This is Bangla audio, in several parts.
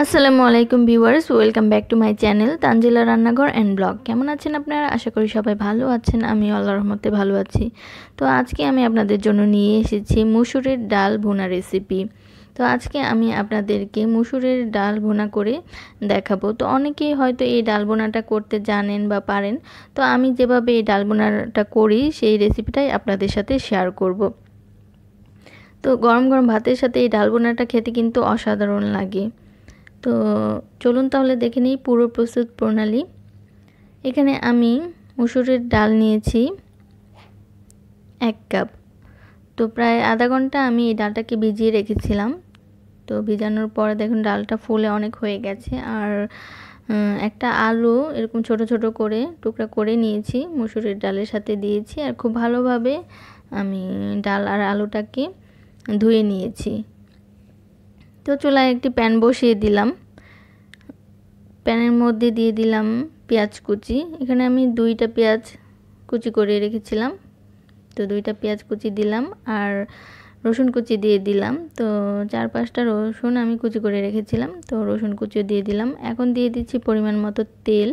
আসসালামু আলাইকুম viewers welcome back to my channel Tanzila রান্নাঘর অ্যান্ড ব্লগ কেমন আছেন আপনারা আশা করি সবাই ভালো আছেন আমি আল্লাহ রহমতে ভালো আছি তো আজকে আমি আপনাদের জন্য নিয়ে এসেছি মুসুরের ডাল ভুনা রেসিপি তো আজকে আমি আপনাদেরকে মুসুরের ডাল ভোনা করে দেখাবো তো অনেকেই হয়তো এই ডাল ভোনাটা করতে জানেন বা পারেন তো আমি যেভাবে এই ডাল ভোনাটা করি সেই রেসিপিটাই আপনাদের সাথে শেয়ার করব। তো গরম গরম ভাতের সাথে এই ডাল ভোনাটা খেতে কিন্তু অসাধারণ লাগে তো চলুন তাহলে দেখে নিই পুরো প্রস্তুত প্রণালী এখানে আমি মুসুরের ডাল নিয়েছি এক কাপ তো প্রায় আধা ঘন্টা আমি এই ডালটাকে ভিজিয়ে রেখেছিলাম তো ভিজানোর পরে দেখুন ডালটা ফুলে অনেক হয়ে গেছে আর একটা আলু এরকম ছোট ছোট করে টুকরা করে নিয়েছি মুসুরের ডালের সাথে দিয়েছি আর খুব ভালোভাবে আমি ডাল আর আলুটাকে ধুয়ে নিয়েছি তো চুলায় একটি প্যান বসিয়ে দিলাম প্যানের মধ্যে দিয়ে দিলাম পেঁয়াজ কুচি এখানে আমি দুইটা পেঁয়াজ কুচি করে রেখেছিলাম তো দুইটা পেঁয়াজ কুচি দিলাম আর রসুন কুচি দিয়ে দিলাম তো চার পাঁচটা রসুন আমি কুচি করে রেখেছিলাম তো রসুন কুচিও দিয়ে দিলাম এখন দিয়ে দিচ্ছি পরিমাণ মতো তেল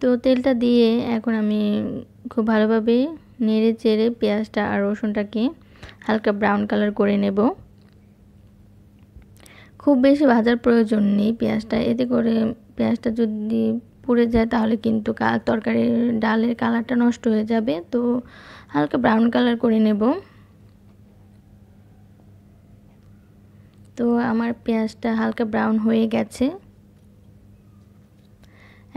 তো তেলটা দিয়ে এখন আমি খুব ভালোভাবে নেড়ে চেড়ে পেঁয়াজটা আর রসুনটাকে হালকা ব্রাউন কালার করে নেব খুব বেশি ভাজার প্রয়োজন নেই পেঁয়াজটা এতে করে পেঁয়াজটা যদি পুড়ে যায় তাহলে কিন্তু তরকারির ডালের কালারটা নষ্ট হয়ে যাবে তো হালকা ব্রাউন কালার করে নেব তো আমার পেঁয়াজটা হালকা ব্রাউন হয়ে গেছে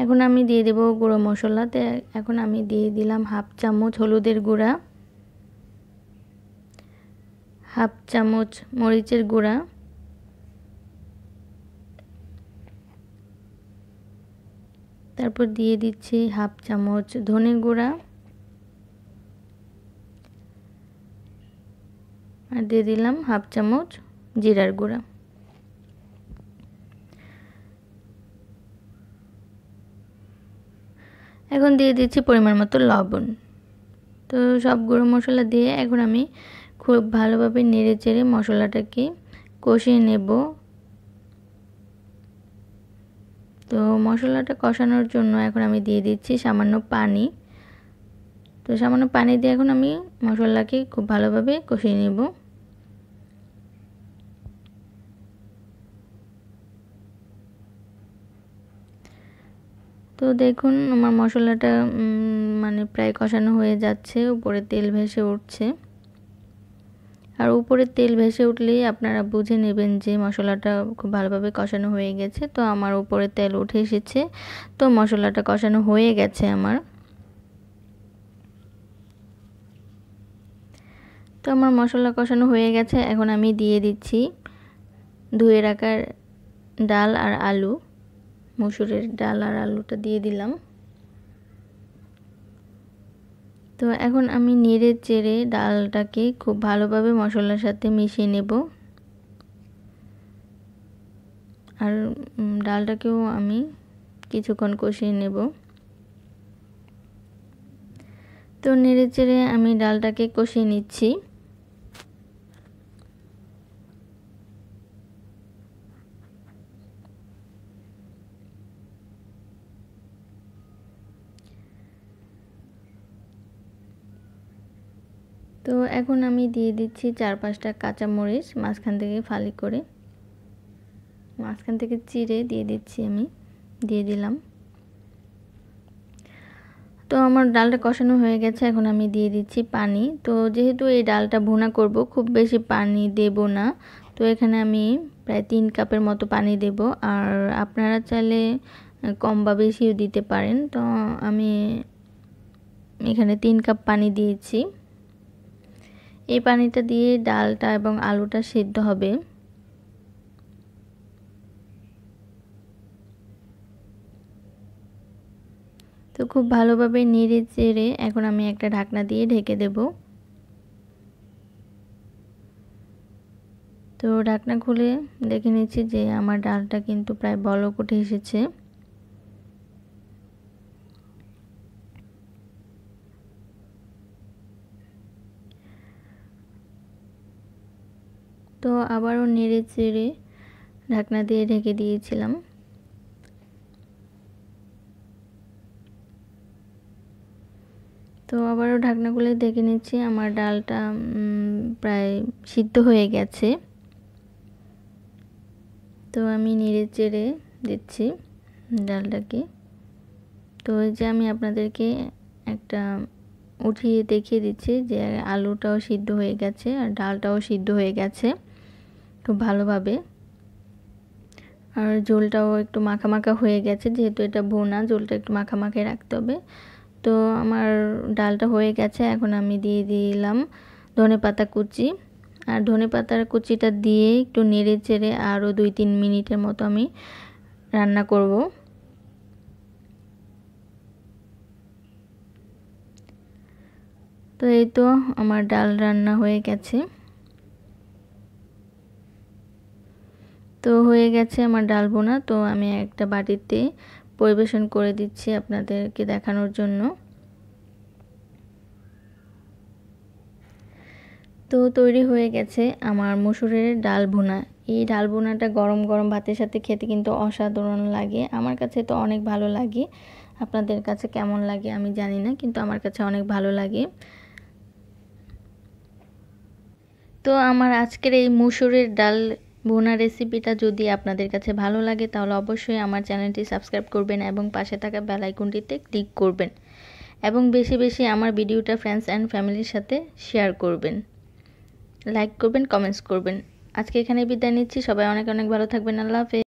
এখন আমি দিয়ে দেব গুঁড়ো মশলাতে এখন আমি দিয়ে দিলাম হাফ চামচ হলুদের গুঁড়া হাফ চামচ মরিচের গুঁড়া তারপর দিয়ে দিচ্ছি হাফ চামচ ধনে গুঁড়া আর দিয়ে দিলাম হাফ চামচ জিরার গুঁড়া এখন দিয়ে দিচ্ছি পরিমাণ মতো লবণ তো সব গুঁড়ো মশলা দিয়ে এখন আমি খুব ভালোভাবে নেড়ে চেড়ে মশলাটাকে কষিয়ে নেব তো মশলাটা কষানোর জন্য এখন আমি দিয়ে দিচ্ছি সামান্য পানি তো সামান্য পানি দিয়ে এখন আমি মশলাকে খুব ভালোভাবে কষিয়ে নেব তো দেখুন আমার মশলাটা মানে প্রায় কষানো হয়ে যাচ্ছে উপরে তেল ভেসে উঠছে আর উপরে তেল ভেসে উঠলেই আপনারা বুঝে নেবেন যে মশলাটা খুব ভালোভাবে কষানো হয়ে গেছে তো আমার উপরে তেল উঠে এসেছে তো মশলাটা কষানো হয়ে গেছে আমার তো আমার মশলা কষানো হয়ে গেছে এখন আমি দিয়ে দিচ্ছি ধুয়ে রাখার ডাল আর আলু মসুরের ডাল আর আলুটা দিয়ে দিলাম তো এখন আমি নেড়ে চেড়ে ডালটাকে খুব ভালোভাবে মশলার সাথে মিশিয়ে নেব আর ডালটাকেও আমি কিছুক্ষণ কষিয়ে নেব তো নেড়ে চেড়ে আমি ডালটাকে কষিয়ে নিচ্ছি তো এখন আমি দিয়ে দিচ্ছি চার পাঁচটা কাঁচামরিচ মাঝখান থেকে ফালি করে মাঝখান থেকে চিড়ে দিয়ে দিচ্ছি আমি দিয়ে দিলাম তো আমার ডালটা কষানো হয়ে গেছে এখন আমি দিয়ে দিচ্ছি পানি তো যেহেতু এই ডালটা ভুনা করব খুব বেশি পানি দেব না তো এখানে আমি প্রায় তিন কাপের মতো পানি দেব আর আপনারা চাইলে কম বা বেশিও দিতে পারেন তো আমি এখানে তিন কাপ পানি দিয়েছি এই পানিটা দিয়ে ডালটা এবং আলুটা সেদ্ধ হবে তো খুব ভালোভাবে নেড়ে চেড়ে এখন আমি একটা ঢাকনা দিয়ে ঢেকে দেব তো ঢাকনা খুলে দেখে নিচ্ছি যে আমার ডালটা কিন্তু প্রায় বলক উঠে এসেছে তো আবারও নেড়ে চেড়ে ঢাকনা দিয়ে ঢেকে দিয়েছিলাম তো আবারও ঢাকনাগুলো দেখে নিচ্ছি আমার ডালটা প্রায় সিদ্ধ হয়ে গেছে তো আমি নেড়ে চেড়ে দিচ্ছি ডালটাকে তো এই যে আমি আপনাদেরকে একটা উঠিয়ে দেখিয়ে দিচ্ছি যে আলুটাও সিদ্ধ হয়ে গেছে আর ডালটাও সিদ্ধ হয়ে গেছে খুব ভালোভাবে আর ঝোলটাও একটু মাখা মাখা হয়ে গেছে যেহেতু এটা ভোনা ঝোলটা একটু মাখা মাখে রাখতে হবে তো আমার ডালটা হয়ে গেছে এখন আমি দিয়ে দিলাম ধনে পাতা কুচি আর ধনে পাতার কুচিটা দিয়ে একটু নেড়ে চেড়ে আরও দুই তিন মিনিটের মতো আমি রান্না করব তো এই তো আমার ডাল রান্না হয়ে গেছে তো হয়ে গেছে আমার ডাল বোনা তো আমি একটা বাটিতে পরিবেশন করে দিচ্ছি আপনাদেরকে দেখানোর জন্য তো তৈরি হয়ে গেছে আমার মসুরের ডাল বোনা এই ডাল বোনাটা গরম গরম ভাতের সাথে খেতে কিন্তু অসাধারণ লাগে আমার কাছে তো অনেক ভালো লাগে আপনাদের কাছে কেমন লাগে আমি জানি না কিন্তু আমার কাছে অনেক ভালো লাগে তো আমার আজকের এই মুসুরের ডাল ভুনা রেসিপিটা যদি আপনাদের কাছে ভালো লাগে তাহলে অবশ্যই আমার চ্যানেলটি সাবস্ক্রাইব করবেন এবং পাশে থাকা বেল আইকনটিতে ক্লিক করবেন এবং বেশি বেশি আমার ভিডিওটা ফ্রেন্ডস অ্যান্ড ফ্যামিলির সাথে শেয়ার করবেন লাইক করবেন কমেন্টস করবেন আজকে এখানে বিদায় নিচ্ছি সবাই অনেক অনেক ভালো থাকবেন আল্লাহ হাফেজ